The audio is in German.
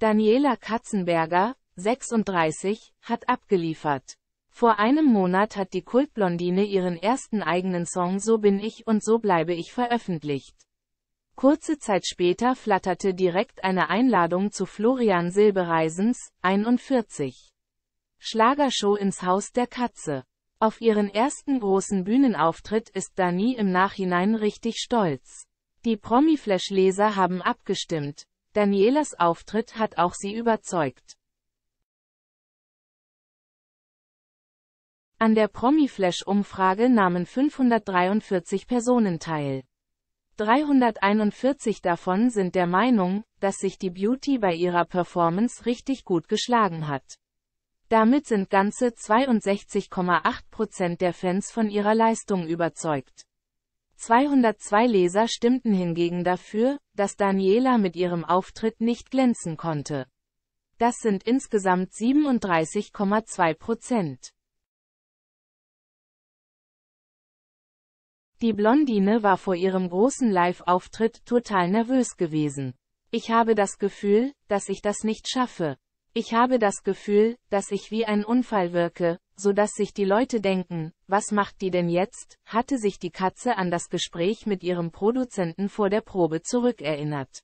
Daniela Katzenberger, 36, hat abgeliefert. Vor einem Monat hat die Kultblondine ihren ersten eigenen Song So bin ich und so bleibe ich veröffentlicht. Kurze Zeit später flatterte direkt eine Einladung zu Florian Silbereisens, 41. Schlagershow ins Haus der Katze. Auf ihren ersten großen Bühnenauftritt ist Dani im Nachhinein richtig stolz. Die Promiflash-Leser haben abgestimmt. Danielas Auftritt hat auch sie überzeugt. An der Promi-Flash-Umfrage nahmen 543 Personen teil. 341 davon sind der Meinung, dass sich die Beauty bei ihrer Performance richtig gut geschlagen hat. Damit sind ganze 62,8% der Fans von ihrer Leistung überzeugt. 202 Leser stimmten hingegen dafür, dass Daniela mit ihrem Auftritt nicht glänzen konnte. Das sind insgesamt 37,2 Prozent. Die Blondine war vor ihrem großen Live-Auftritt total nervös gewesen. Ich habe das Gefühl, dass ich das nicht schaffe. Ich habe das Gefühl, dass ich wie ein Unfall wirke, so dass sich die Leute denken, was macht die denn jetzt, hatte sich die Katze an das Gespräch mit ihrem Produzenten vor der Probe zurückerinnert.